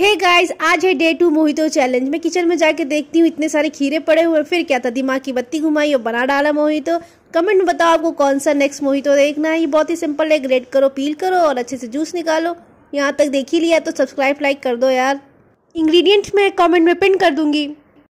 हे hey guys आज है day two mojito challenge मैं किचन में जाके देखती हूँ इतने सारे खीरे पड़े हुए फिर क्या था दिमाग की बत्ती घुमाई और बना डाला मोहितो कमेंट में बताओ आपको कौन सा नेक्स्ट मोहितो देखना है ये बहुत ही सिंपल है ग्रेड करो पील करो और अच्छे से जूस निकालो यहाँ तक देख ही लिया तो सब्सक्राइब लाइक कर दो यार इंग्रीडियंट्स मैं कॉमेंट में पिन कर दूंगी